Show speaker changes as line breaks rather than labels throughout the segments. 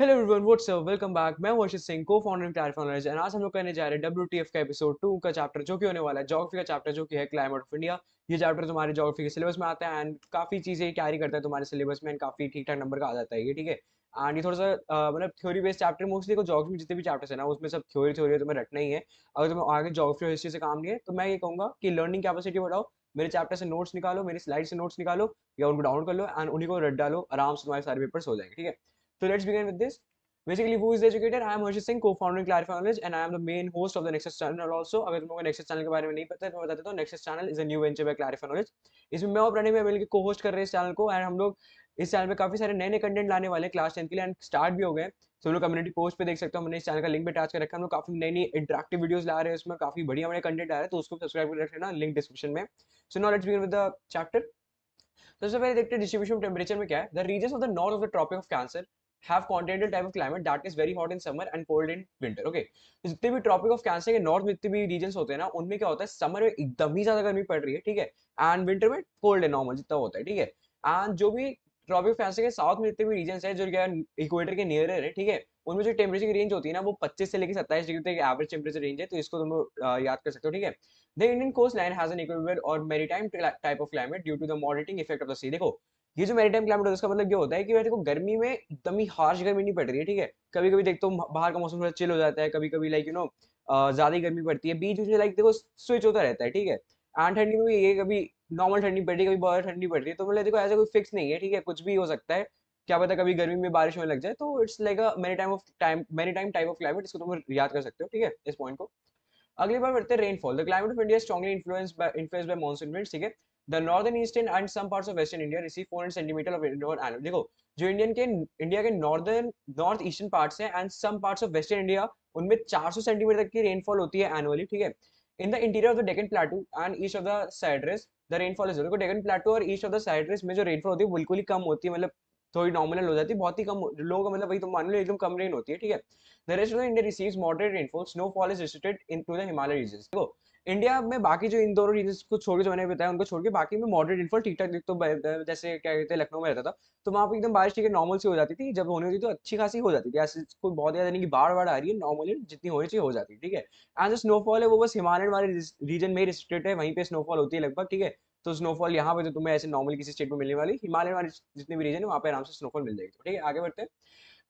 Hello everyone what's up welcome back मैं वर्षित सिंह को founder of Clarify Knowledge and आज हम लोग करने जा रहे हैं डब्ल्यू का एपिसोड टू का चैप्टर जो कि होने वाला है जोग्राफी का चैप्टर जो कि है क्लाइमेट ऑफ इंडिया ये चैप्टर तुम्हारे जोग्राफी के सिलेबस में आता है एंड काफ़ी चीज़ें कैरी करता है तुम्हारे सिलेबस में एंड काफ़ी ठीक ठाक नंबर का आ जाता है ये ठीक है एंड ये थोड़ा सा मतलब थ्योरी बेस्ड चैप्टर मोस्टली को में जितने भी चैप्टर्स है ना उसमें सब थ्योरी थ्योरी तुम्हें रटना ही है अगर तुम्हें आगे जॉग्राफी और हिस्ट्री से काम लिए तो मैं ये कहूँगा कि लर्निंग कैपेसिटी बढ़ाओ मेरे चैप्टर से नोट्स निकालो मेरे स्लाइड से नोट्स निकालो या उनको डाउन कर लो एंड उन्हीं को रट डालो आराम से तुम्हारे सारे पेपर्स हो जाएंगे ठीक है So let's begin with this. Basically, who is the educator? I am Harshit Singh, co-founder in Clarify Knowledge, and I am the main host of the Nexus channel और ऑल्सो अगर तुम लोगों को Nexus चैनल के बारे में नहीं पता है तो बताते तो Nexus channel is a new venture by Clarify Knowledge. इसमें मैं और प्रणय में मिलकर को-होस्ट कर रहे हैं इस चैनल को एंड हम लोग इस चैनल पे काफी सारे नए नए कंटेंट लाने वाले हैं क्लास टेन के लिए एंड स्टार्ट भी हो गए तो लोग कम्युनिटी पोस्ट पे देख सकते हो हमने इस चैनल का लिंक भी अटैच कर रखा है हम लोग काफी नई नई इंटरेक्टिव वीडियोस ला रहे हैं उसमें काफी बढ़िया बढ़िया कंटेंट आ रहा है तो उसको सब्सक्राइब कर रख लेना लिंक डिस्क्रिप्शन में so now let's begin with the chapter सबसे पहले देखते हैं डिस्ट्रीब्यूशन टेम्परेचर में क्या है the region of the north of the Tropic of Cancer have continental type of climate that is very hot in summer and cold in winter okay जितने भी tropic of cancer के north जितने भी reason होते हैं ना उनमें क्या होता है समर में एकदम ही ज्यादा गर्मी पड़ रही है ठीक है एंड विंटर में कोल्ड है नॉर्मल जितना होता है ठीक है एंड जो भी ट्रॉपिक ऑफ कैंसर के साउथ में जितने भी रीजन है जो क्या इक्वेटर के नियर है ठीक है उनमें जो टेम्परेचर की रेंज होती है ना वो 25 से लेकर 27 डिग्री तक एवरेज टेम्परेचर रेंज है तो इसको तुम याद कर सकते हो ठीक है the Indian coast land has an equator और maritime type of climate due to the moderating effect of the sea देखो ये जो मेरी टाइम क्लाइमेट इसका मतलब ये होता है कि मेरे को गर्मी में एकदम ही हार्श गर्मी नहीं पड़ रही है ठीक है कभी कभी देखते हो बाहर का मौसम थोड़ा चिल हो जाता है कभी कभी लाइक यू नो ज़्यादा ही गर्मी पड़ती है बीच बीच में लाइक देखो स्विच होता रहता है ठीक है एंड ठंडी में भी ये कभी नॉर्मल ठंडी पड़ रही है कभी बहुत ठंडी पड़ रही है तो मतलब देखो ऐसा कोई फिक्स नहीं है ठीक है कुछ भी हो सकता है क्या पता कभी गर्मी में बारिश होने लग जाए तो it's like a maritime of time maritime type of climate इसको तुम याद कर सकते हो ठीक है इस पॉइंट को अगली बार बढ़ते हैं rainfall the climate of India strongly influence by influence by monsoon winds ठीक है the northern eastern and some parts of western India receive 400 centimetre of indoor annual देखो जो इंडियन के इंडिया के नॉर्दर्न नॉर्थ ईस्टर्न पार्ट्स हैं and some parts of western India उनमें 400 centimetre तक की रेनफॉल होती है एनुअली ठीक है in the interior of the Deccan plateau and east of the Sahyadris the rainfall is देखो डेकन प्लेटू और ईस्ट ऑफ द साइड्रेस में जो रेनफॉल होती है बिल्कुल ही कम होती है मतलब थोड़ी नॉर्मल हो जाती है बहुत ही कम लो का मतलब भाई तो मान लो एकदम कम रेन होती है ठीक है the rest of the India receives moderate rainfall snowfall is restricted in to the Himalaya region देखो इंडिया में बाकी जो इन दोनों रीजन को छोड़ के जो मैंने बताया उनको छोड़ के बाकी में मॉडरेट रेनफॉल ठीक ठाक तो जैसे क्या कहते हैं लखनऊ में रहता था तो वहाँ पर एकदम बारिश ठीक है नॉर्मल सी हो जाती थी जब होने होती तो अच्छी खासी हो जाती थी ऐसे कोई बहुत ज़्यादा नहीं कि बाढ़ बाढ़ आ रही है नॉर्मली जितनी होनी चाहिए हो जाती है ठीक है एंड जो स्नोफॉल है वो बस हिमालयन वाले रीजन में रिस्ट्रिक्ट है वहीं पर स्नोफॉल होती है लगभग ठीक है तो स्नोफॉल यहाँ पे तो तुम्हें ऐसे नॉर्मल किसी स्टेट में मिलने वाली हिमालय वाले जितने भी रीजन है वहाँ पे आराम से स्नोफॉल मिल जाएगी तो ठीक है आगे बढ़ते हैं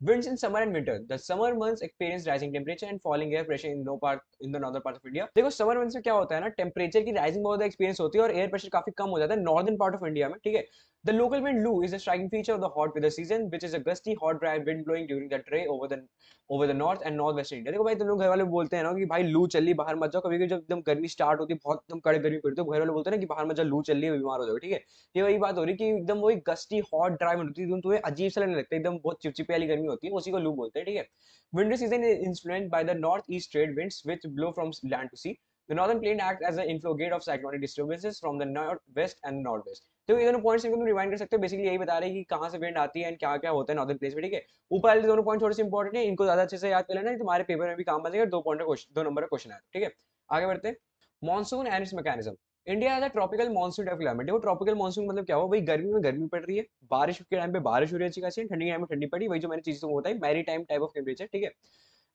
Winds in summer and winter. The summer months experience rising temperature and falling air pressure in no part in the northern part of India. देखो summer months में क्या होता है ना temperature की rising बहुत experience होती है और air pressure काफी कम हो जाता है northern part of india में ठीक है The local wind loo is a striking feature of the hot weather season, which is a gusty, hot, dry wind blowing during the day over the over the north and northwest India. देखो भाई तुम लोग घर वाले बोलते हैं ना कि भाई लू चल रही बाहर मत जाओ कभी कभी जब एकदम गर्मी स्टार्ट होती है बहुत एकदम कड़े गर्मी पड़ती है घर वाले बोलते हैं ना कि बाहर मत जाओ लू चल रही है बीमार हो जाओ ठीक है ये वही बात हो रही है कि एकदम वही गस्टी हॉट ड्राई विंड होती है तुम्हें अजीब सा लगने लगता है एकदम बहुत चिपचिपी वाली गर्मी होती है उसी को लू बोलते हैं ठीक है winter season is influenced by the north east trade winds which blow from land to sea. The northern plain acts as an inflow gate of cyclonic disturbances from the northwest and northwest. तो ये दोनों points इनको तुम rewind कर सकते हो basically यही बता रहे हैं कि कहाँ से विंड आती है एंड क्या क्या होता है नॉर्दर्न प्लेस में ठीक है ऊपर वाले दोनों पॉइंट थोड़े से इंपॉर्टेंट है इनको ज्यादा अच्छे से याद कर लेना तुम्हारे तो पेपर में भी काम बनेगा दो पॉइंट दो नंबर का क्वेश्चन है ठीक है आगे बढ़ते हैं monsoon and its mechanism India as a tropical monsoon type climate वो ट्रॉपिकल मॉनसून मतलब क्या हो भाई गर्मी में गर्मी पड़ रही है बारिश के टाइम पे बारिश हो रही है अच्छी खासी ठंडी के टाइम में ठंडी पड़ी वही जो मैंने चीज़ तो होता है maritime type of temperature ठीक है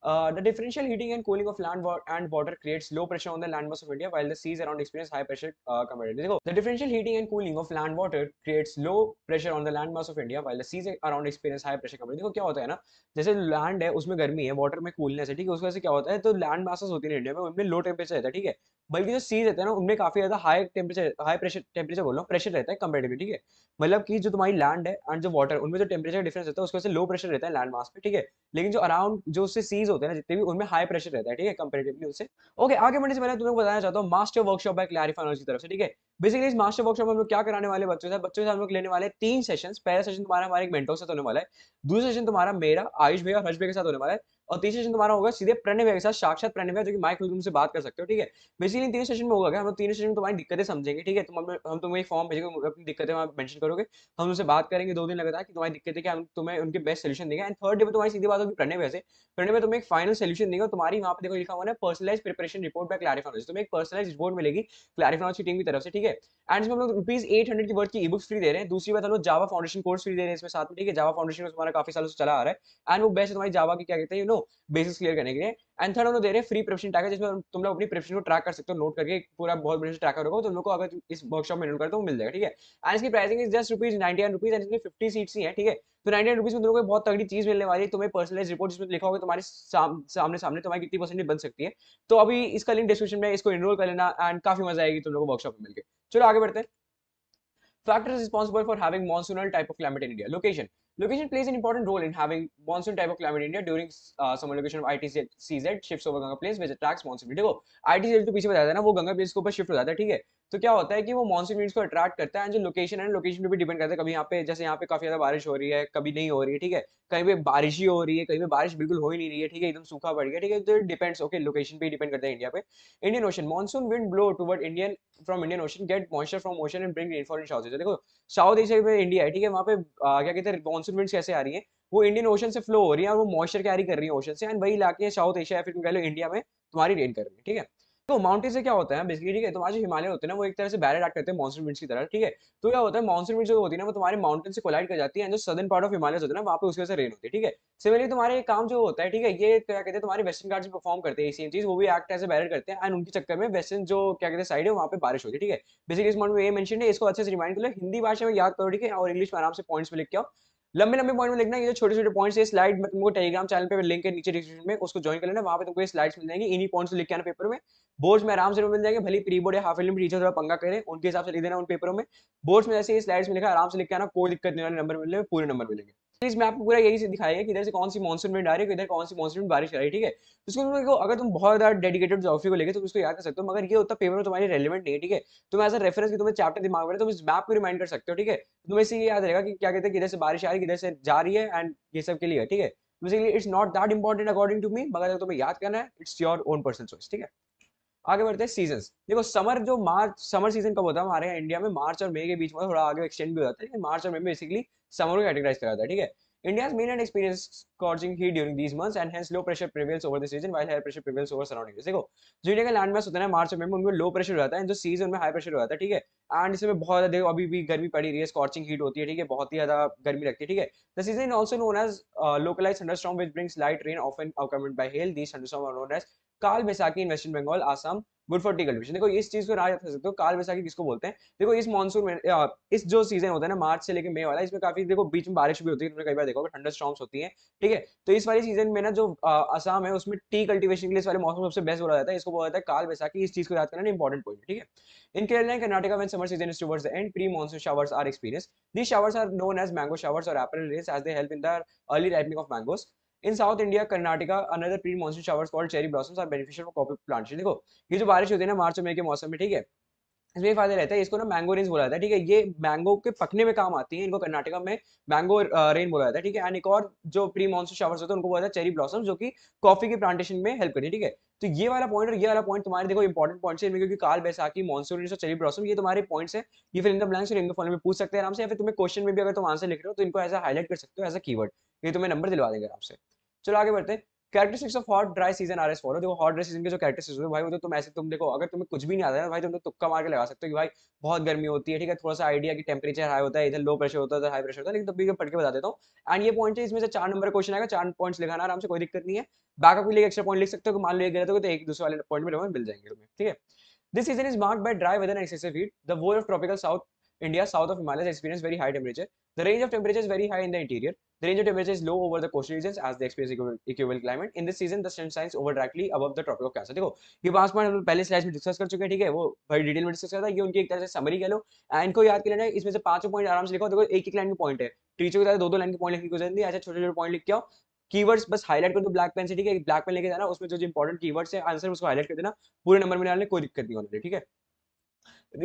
Uh, the differential heating and cooling of land and water creates low pressure on the landmass of India while the seas around experience high pressure uh, compared to the differential heating and cooling of land water creates low pressure on the landmass of India while the seas around experience high pressure compared देखो क्या होता है ना जैसे land है उसमें गर्मी है वाटर में कूलनेस है ठीक है उसकी वजह से क्या होता है तो लैंड मासेस होती है इंडिया में उनमें लो टेम्परेचर रहता है ठीक है बल्कि जो सीज रहते हैं ना उनमें काफी ज्यादा high temperature high pressure temperature बोल रहा हूँ प्रेशर रहता है कंपेरेटिवली ठीक है मतलब कि जो तुम्हारी लैंड है एंड जो वाटर उनमें जो टेम्परेचर डिफरेंस रहता है उसके वजह से लो प्रेशर रहता है लैंड मास पे ठीक है लेकिन जो अराउंड जो उससे सीज होते हैं ना जितने भी उनमें हाई प्रेशर रहता है ठीक है कंपेरेटिवली उससे ओके आगे बढ़ने से पहले तुम्हें बताना चाहता हूँ मास्टर वर्कशॉप है क्लैरिफाइनॉज की तरफ से ठीक है बेसिकली इस मास्टर वर्कशॉप में हम लोग क्या कराने वाले बच्चों से बच्चों से हम लोग लेने वाले तीन सेशन पहला सेशन तुम्हारा हमारे एक से होने वाला है दूसरा सेशन तुम्हारा मेरा आयुष भैया और हर्ष भैया के साथ होने वाला है और तीसरे सेशन तुम्हारा होगा सीधे प्रणय के साथ साक्षात प्रणय जो कि माइक खुद तुमसे बात कर सकते हो ठीक है बेसिकली तीन सेशन में होगा हम तीन सेशन में तुम्हारी दिक्कतें समझेंगे ठीक है तुम हम तुम्हें एक फॉर्म भेजेंगे अपनी दिक्कतें वहाँ मेंशन करोगे हम उनसे बात करेंगे दो दिन लगातार कि तुम्हारी दिक्कतें क्या हम तुम्हें उनके बेस्ट सोल्यूशन देंगे एंड थर्ड डे पर तुम्हारी सीधी बात होगी प्रणय से प्रणय तुम्हें एक फाइनल सोल्यूशन देंगे तुम्हारी वहाँ पर देखो लिखा हुआ है पर्सनलाइज प्रिपरेशन रिपोर्ट बाय क्लारिफाइनॉज तुम्हें एक पर्सनलाइज रिपोर्ट मिलेगी क्लारिफाइनॉज की टीम की तरफ से ठीक है एंड इसमें हम लोग रुपीज एट हंड्रेड की वर्ड की ई बुक्स फ्री दे रहे हैं दूसरी बात हम लोग जावा फाउंडेशन कोर्स फ्री दे रहे हैं इसमें साथ में ठीक है जावा फाउंडेशन तुम्हारा काफी सालों से चला आ रहा है एंड वो बेस्ट तुम्हारी जावा की क्या कहते हैं यू नो लो बेसिस क्लियर करने के लिए एंड थर्ड उन्होंने दे रहे फ्री प्रिपरेशन ट्रैकर जिसमें तुम लोग अपनी प्रिपरेशन को ट्रैक कर सकते हो नोट करके पूरा बहुत बड़े ट्रैकर होगा तो लोग को अगर इस वर्कशॉप में नोट करते हो मिल जाएगा ठीक है एंड इसकी pricing is just rupees ninety rupees and इसमें फिफ्टी सीट्स ही है ठीक है तो नाइनटी एंड रुपीज में तुमको बहुत तगड़ी चीज मिलने वाली है तुम्हें पर्सनलाइज रिपोर्ट जिसमें लिखा होगा तुम्हारे सामने सामने तुम्हारी कितनी परसेंटेज बन सकती है तो अभी इसका लिंक डिस्क्रिप्शन में इसको इनरोल कर लेना एंड काफी मजा आएगी तुम लोग को वर्कशॉप में मिलकर चलो आगे बढ़ते हैं factors responsible for having monsoonal type of climate in India. Location. Location plays an important role in having monsoon type of climate in India during uh, summer location of ITCZ shifts over Ganga Plains which attracts monsoon. देखो ITCZ to पीछे बताया था ना वो Ganga planes के तो क्या होता है कि वो मॉनसून विंड्स को अट्रैक्ट करता है एंड जो लोकेशन है लोकेशन पे भी डिपेंड करता है कभी यहाँ पे जैसे यहाँ पे काफी ज्यादा बारिश हो रही है कभी नहीं हो रही है ठीक है कहीं पे बारिश ही हो रही है कहीं पे बारिश बिल्कुल हो ही नहीं रही है ठीक है एकदम सूखा पड़ गया ठीक है तो डिपेंड्स ओके लोकेशन पे डिपेंड करता है इंडिया पे Indian ocean monsoon wind blow toward Indian from Indian ocean get moisture from ocean and bring rainfall in south Asia देखो साउथ एशिया में इंडिया है ठीक है वहाँ पे क्या कहते हैं मॉनसून विंड्स कैसे आ रही है वो इंडियन ओशन से फ्लो हो रही है और वो मॉइस्चर कैरी कर रही है ओशन से एंड वही इलाके हैं साउथ एशिया या फिर कह लो इंडिया में तुम्हारी रेन कर रही है ठीक है तो माउंटेन से क्या होता है बेसिकली ठीक है तुम्हारे तो जो हिमालय होते हैं ना वो एक तरह से बैरियर एक्ट करते हैं मॉनसून विंड्स की तरह ठीक है तो क्या होता है मॉनसून विंड जो होती है ना वो तुम्हारे माउंटेन से कोलाइड कर जाती है जो सदन पार्ट ऑफ हिमालय होते हैं ना वहाँ पे उसकी वजह से रेन होती है ठीक है सिमिलरली तुम्हारे काम जो होता है ठीक है ये क्या कहते हैं तुम्हारे वेस्टर्न घाट से परफॉर्म करते हैं सेम चीज वो भी एक्ट ऐसे बैरियर करते हैं एंड उनके चक्कर में वेस्टर्न जो क्या कहते हैं साइड है वहाँ पे बारिश होती है ठीक है बेसिकली इस मॉन्ट में ये मेंशन है इसको अच्छे से रिमाइंड कर लो हिंदी भाषा में याद करो ठीक है और इंग्लिश में आराम से पॉइंट्स में लिख के आओ लंबे लंबे पॉइंट में लिखना ये जो छोटे छोटे पॉइंट्स है स्लाइड मैं तुमको टेलीग्राम चैनल पे लिंक है नीचे डिस्क्रिप्शन में उसको ज्वाइन कर लेना वहाँ पे तुमको स्लाइड्स मिल जाएंगे इन्हीं पॉइंट्स लिख के आना पेपर में बोर्ड्स में आराम से मिल जाएंगे भले प्री बोर्ड या हाफ एलिमेंट टीचर थोड़ा पंगा करें उनके हिसाब से लिख देना उन पेपरों में बोर्ड्स में जैसे स्लाइड्स में लिखा आराम से लिख के आना कोई दिक्कत नहीं वाले नंबर मिल पूरे नंबर मिलेंगे सीरीज में आपको पूरा यही से दिखाएगा कि इधर से कौन सी मॉनसून में आ रही है इधर कौन सी मॉनसून बारिश आ रही है ठीक है तो उसको अगर तुम बहुत ज्यादा डेडिकेटेड जोग्राफी को लेकर तो उसको याद कर सकते हो मगर ये होता पेपर में तुम्हारे रेलिवेंट नहीं है ठीक है तुम एज रेफरेंस की तुम्हें चैप्टर दिमाग में तुम इस मैप को रिमाइंड कर सकते हो ठीक है तुम्हें इसे याद रहेगा कि क्या कहते हैं किधर से बारिश आ रही है किधर से जा रही है एंड ये सब के लिए ठीक है it's not that important according to me मगर अगर तुम्हें याद करना है it's your own person choice ठीक है आगे बढ़ते हैं सीजन देखो समर जो मार्च समर सीजन कब होता है हमारे यहाँ इंडिया में मार्च और मई के बीच में थोड़ा आगे एक्सटेंड भी हो जाता है लेकिन मार्च और मई में बेसिकली समर को कैटेगराइज कराता है ठीक है India main and experience scorching heat during this months and hence low pressure prevails over the season while high pressure prevails over surrounding देखो जो इंडिया का लैंड मैस होता है मार्च में उनमें लो प्रेशर रहता है जो सीजन में हाई प्रेशर रहता है ठीक है एंड इसमें बहुत ज्यादा देखो अभी भी गर्मी पड़ी रही है स्कॉचिंग हीट होती है ठीक है बहुत ही ज्यादा गर्मी लगती है ठीक है the season also known as localise thunderstorm which brings light rain of often accompanied by hail this thunderstorm are known as Kal Baisakhi in western Bengal Assam good for tea cultivation देखो इस चीज को राज कर सकते हो काल बैसाखी किसको बोलते हैं देखो इस मानसून में इस जो सीजन होता है ना मार्च से लेकर मई वाला इसमें काफी देखो बीच में बारिश भी होती है कई बार देखो ठंडर स्ट्रॉम्स होती है ठीक है तो इस वाले सीजन में ना जो आसाम है उसमें टी कल्टिवेशन के लिए इस वाले मौसम सबसे बेस्ट बोला जाता है इसको बोला जाता है काल बैसाखी इस चीज को याद करना इंपॉर्टेंट पॉइंट ठीक है in Kerala and Karnataka when summer season is and pre monsoon showers are experience these showers are known as mango showers और apple race as they help in the early ripening of mangoes in south India Karnataka another pre monsoon showers called cherry blossoms are beneficial for coffee plantation देखो ये जो बारिश होती है ना मार्च और मई के मौसम में ठीक है इसमें फायदा रहता है इसको ना मैंगो रेन्स बोला जाता है ठीक है ये मैंगो के पकने में काम आती है इनको कर्नाटका में मैंगो रेन बोला जाता है ठीक है एंड एक और जो प्री मॉनसून शावर्स होते हैं उनको बोला जाता है चेरी ब्लॉसम जो कि कॉफी की प्लांटेशन में हेल्प करती है ठीक है तो ये वाला पॉइंट और ये वाला पॉइंट तुम्हारे देखो इंपॉर्टेंट पॉइंट है क्योंकि काल बैसाखी मॉनसून और चेरी ब्लॉसम ये तुम्हारे पॉइंट्स है ये फिर इनका ब्लैंक्स और इनका फॉलो में पूछ सकते हैं आराम से या फिर तुम्हें क्वेश्चन में भी अगर तुम आंसर लिख रहे हो तो इनको ऐसा हाईलाइट कर सकते हो एज अ कीवर्ड ये तुम्हें नंबर दिलवा देंगे आराम से चलो आगे बढ़ते characteristics of hot dry season are as follow देखो हॉट ड्राई सीजन के जो कैरेक्टरिस्टिक्स होते भाई वो तो तुम ऐसे तुम देखो अगर तुम्हें कुछ भी नहीं आता है भाई तुम तो तुक्का मार के लगा सकते हो कि भाई बहुत गर्मी होती है ठीक है थोड़ा सा आइडिया कि टेम्परेचर हाई होता है इधर लो प्रेशर होता है हाई प्रेशर होता है लेकिन तब भी पढ़ के बता देता हूँ एंड ये पॉइंट है इसमें से चार नंबर क्वेश्चन आएगा चार पॉइंट्स लिखाना आराम से कोई दिक्कत नहीं है बैकअप के लिए एक्स्ट्रा पॉइंट लिख सकते हो मान लो गए तो एक दूसरे वाले पॉइंट में मिल जाएंगे तुम्हें ठीक है this season is marked by dry weather and excessive heat the whole of tropical south India south of Himalaya experience very high temperature the range of temperature is very high in the interior. The range of temperature is low over the coastal regions as they experience equable climate. In this season, the sun shines over directly above the tropic of cancer. देखो ये पांच point हम पहले slide में discuss कर चुके हैं ठीक है वो भाई डिटेल में डिस्कस करता है, ये उनकी एक तरह से समरी कह लो एंड को याद कर लेना इसमें से पांचों पॉइंट आराम से लिखो देखो एक एक लाइन के पॉइंट है टीचर के साथ दो दो लाइन के पॉइंट लिखने की जरूरत नहीं ऐसे अच्छा, छोटे छोटे पॉइंट लिख के आओ कीवर्ड्स बस हाईलाइट कर दो ब्लैक पेन से ठीक है ब्लैक पेन लेके जाना उसमें जो जो इंपॉर्टेंट कीवर्ड्स है आंसर उसको हाईलाइट कर देना पूरे नंबर में डालने कोई दिक्कत नहीं होने ठीक है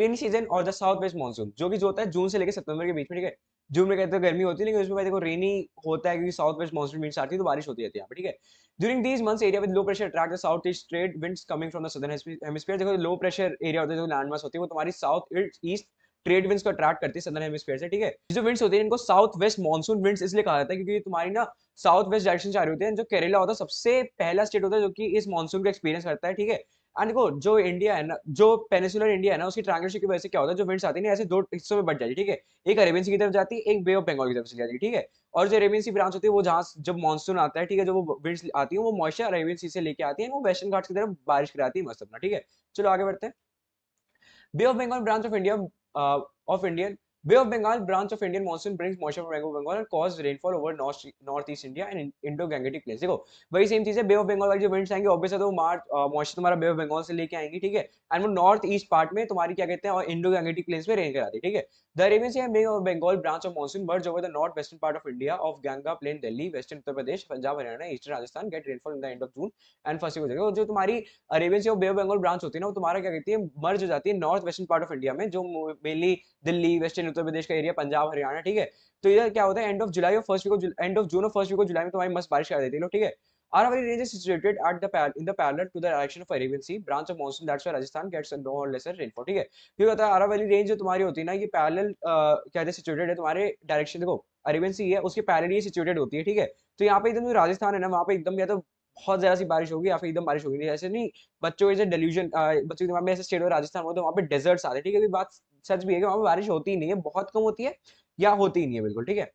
रेनी सीजन और द साउथ वेस्ट मानसून जो कि जो होता है जून से लेकर सितंबर के बीच में ठीक है जून में कहते हो गर्मी होती है लेकिन उसमें देखो रेनी होता है क्योंकि साउथ वेस्ट मॉनसून विंड आती है तो बारिश होती रहती है यहाँ पर ठीक है during these months area with low pressure attract south east trade winds coming from the southern hemisphere देखो लो प्रेशर एरिया होता है जो लैंड मास होती है वो तुम्हारी साउथ ईस्ट ट्रेड विंड्स को अट्रैक्ट करती है सदर्न हेमिस्फीयर से ठीक है जो विंड्स होती है इनको साउथ वेस्ट मॉनसून विंड्स इसलिए कहा जाता है क्योंकि तुम्हारी ना साउथ वेस्ट डायरेक्शन से आ रही होती है जो केरला होता है सबसे पहला स्टेट होता है जो कि इस मॉनसून को एक्सपीरियंस करता है ठीक है एंड देखो जो इंडिया है ना जो पेनिसुलर इंडिया है ना उसकी ट्रांगेशन की वजह से क्या होता है जो विंड्स आती है ना ऐसे दो हिस्सों में बढ़ जाती है ठीक है एक अरेबियन सी की तरफ जाती है एक बे ऑफ बंगाल की तरफ चली जाती है ठीक है और जो अरेबियन सी ब्रांच होती है वो जहाँ जब मानसून आता है ठीक है जो वो विंड्स आती है वो मॉइस्चर अरेबियन सी से लेके आती है वो वेस्टर्न घाट की तरफ बारिश कराती है मस्त अपना ठीक है चलो आगे बढ़ते हैं bay of Bengal branch of India of Indian Bay of Bengal branch of Indian monsoon brings moisture from Bengal Bengal and causes rainfall over north northeast India and Indo Gangetic place देखो वही सेम चीज है bay of Bengal वाली जो winds आएंगे obvious है तो मार्च moisture तुम्हारा बे ऑफ बंगाल से लेके आएंगे ठीक है एंड वो नॉर्थ ईस्ट पार्ट में तुम्हारी क्या कहते हैं और इंडो गैंगेटिक प्लेस में रेन कराती है ठीक है द रेवेंस है bay of Bengal branch of monsoon bursts over the north western part of India of Ganga plain Delhi western Uttar Pradesh Punjab Haryana eastern Rajasthan get rainfall in the end of June and first week जो तुम्हारी रेवेंस of bay of Bengal branch होती है ना वो तुम्हारा क्या कहती है मर्ज हो जाती है north western part of India में जो मेनली दिल्ली वेस्टर्न उत्तर प्रदेश का एरिया पंजाब हरियाणा ठीक है तो इधर क्या होता है एंड ऑफ जुलाई और first week end of June और फर्स्ट वीक ऑफ जुलाई में तुम्हारी मस्त बारिश कर देती है ठीक है आर Range range situated at the in the parallel to the direction of Arabian Sea branch of monsoon. That's why Rajasthan gets a no or lesser ठीक है फिर होता है अरावली रेंज जो तुम्हारी होती है ना ये पैरेलल क्या है सिचुएटेड है तुम्हारे डायरेक्शन देखो अरेबियन है उसके पैरेलल ये सिचुएटेड होती है ठीक है तो यहाँ पे एकदम जो राजस्थान है ना वहाँ पे एकदम या तो बहुत ज्यादा सी बारिश होगी या फिर एकदम बारिश होगी ऐसे नहीं बच्चों के जैसे डेल्यूजन बच्चों के दिमाग में ऐसे स्टेट हो राजस्थान हो तो वहाँ पे डेजर्ट्स आते हैं ठीक है बात सच भी है कि वहां पर बारिश होती ही नहीं है बहुत कम होती है या होती ही नहीं है बिल्कुल ठीक है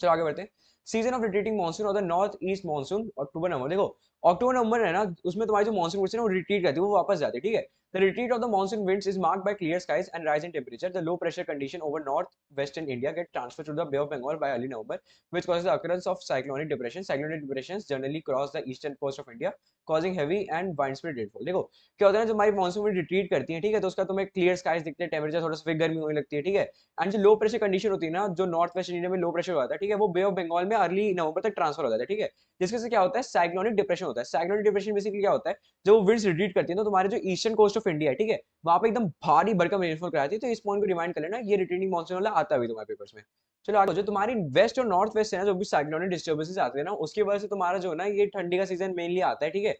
चलो आगे बढ़ते हैं सीजन ऑफ रिट्रीटिंग मानसून और the north east monsoon October November देखो अक्टूबर नवंबर है ना उसमें तुम्हारी जो मानसून है वो रिट्रीट करती है वो वापस जाती है ठीक है The retreat of the monsoon winds is marked by clear skies and rising temperature. The low pressure condition over north western India get transferred to the Bay of Bengal by early November, which causes the occurrence of cyclonic depression. Cyclonic depressions generally cross the eastern coast of India, causing heavy and widespread rainfall. देखो क्या होता है ना जो हमारी monsoon में retreat करती है ठीक है तो उसका तुम्हें क्लियर स्काइज दिखते हैं टेम्परेचर थोड़ा सा फिर गर्मी होने लगती है ठीक है एंड जो लो प्रेशर कंडीशन होती है ना जो नॉर्थ वेस्ट इंडिया में लो प्रेशर होता है ठीक है वो बे ऑफ बंगाल में अर्ली नवंबर तक ट्रांसफर हो जाता है ठीक है जिसके से क्या होता है साइक्लोनिक डिप्रेशन होता है साइक्लोनिक डिप्रेशन बेसिकली क्या होता है जब वो विंड्स रिट्रीट करती है तो तुम्हारे जो eastern coast of of India ठीक है वहां पे एकदम भारी भरकम रेनफॉल कराती है तो इस पॉइंट को रिमाइंड कर लेना ये रिटर्निंग मानसून वाला आता भी तुम्हारे पेपर्स में चलो आगे जो तुम्हारी वेस्ट और नॉर्थ वेस्ट है ना जो भी साइक्लोनिक डिस्टर्बेंसेज आते हैं ना उसकी वजह से तुम्हारा जो है ना ये ठंडी का सीजन मेनली आता है ठीक है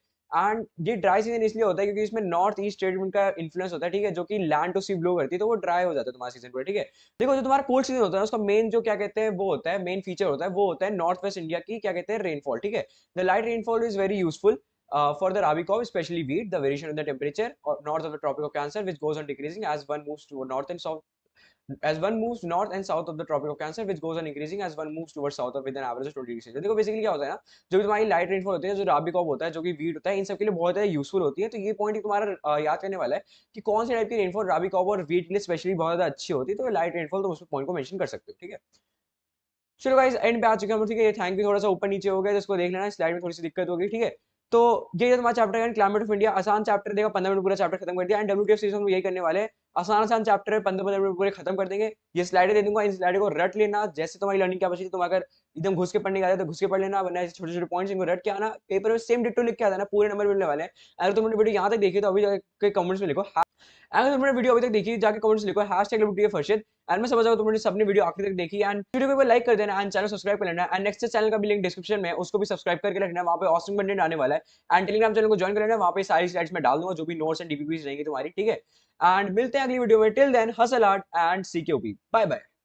एंड ये ड्राई सीजन इसलिए होता है क्योंकि इसमें नॉर्थ ईस्ट ट्रेडमेंट का इन्फ्लुएंस होता है ठीक है जो कि लैंड टू सी ब्लो करती है तो वो ड्राई हो जाता है तुम्हारा सीजन पर ठीक है देखो जो तुम्हारा कोल्ड सीजन होता है उसका मेन जो क्या कहते हैं वो होता है मेन फीचर होता है वो होता है नॉर्थ वेस्ट इंडिया की क्या कहते हैं रेनफॉल ठीक है the light rainfall is very useful Uh, for the Rabikov, especially wheat, the variation in the temperature or north of the Tropic of Cancer, which goes on decreasing as one moves toward north and south, as one moves north and south of the Tropic of Cancer, which goes on increasing as one moves towards south of with an average of 20 degrees Celsius देखो basically क्या होता है ना जो भी तुम्हारी light rainfall होती है जो राबिकॉब होता है जो कि वीट होता है इन सब के लिए बहुत ज़्यादा यूजफुल होती है तो ये पॉइंट तुम्हारा याद करने वाला है कि कौन से टाइप की रेनफॉल राबिकॉब और वीट के लिए स्पेशली बहुत ज़्यादा अच्छी होती है तो लाइट रेनफॉल तो उस पॉइंट को मैंशन कर सकते हो ठीक है चलो गाइस एंड पे आ चुके हैं ठीक है ये थैंक भी थोड़ा सा ऊपर नीचे हो गया जिसको देख लेना स्लाइड में थोड़ी सी दिक्कत होगी ठीक है तो ये हमारा चैप्टर क्लाइमेट ऑफ इंडिया आसान चैप्टर देगा पंद्रह मिनट पूरा चैप्टर खत्म कर दिया एंड डब्ल्यू सीजन में यही करने वाले आसान आसान चैप्टर है पंद्रह पंद्रह मिनट पूरे खत्म कर देंगे ये स्लाइडें दे दूंगा इन स्लाइड को रट लेना जैसे तुम्हारी लर्निंग क्या बची तुम अगर एकदम घुस के पढ़ने का आता है तो घुस के पढ़ लेना वरना छोटे छोटे पॉइंट्स इनको रट के आना पेपर में सेम डिटो लिख के आता है पूरे नंबर मिलने वाले अगर तुमने वीडियो यहाँ तक देखी तो अभी जाकर कमेंट्स में लिखो अगर तुमने वीडियो अभी तक देखी जाकर कमेंट्स लिखो हाश टैग लिखिए फर्शित एंड मैं समझ तुमने सबने वीडियो आखिर तक देखी एंड वीडियो को लाइक कर देना एंड चैनल सब्सक्राइब कर लेना एंड नेक्स्ट चैनल का भी लिंक डिस्क्रिप्शन में उसको भी सब्सक्राइब करके रखना वहाँ पे ऑसम कंटेंट आने वाला है एंड टेलीग्राम चैनल को ज्वाइन कर लेना वहाँ पे सारी स्लाइड्स में डाल दूंगा जो भी नोट्स एंड डीपीपीज रहेंगे तुम्हारी ठीक है एंड मिलते हैं अगली वीडियो में till then hustle hard and सीके बाय बाय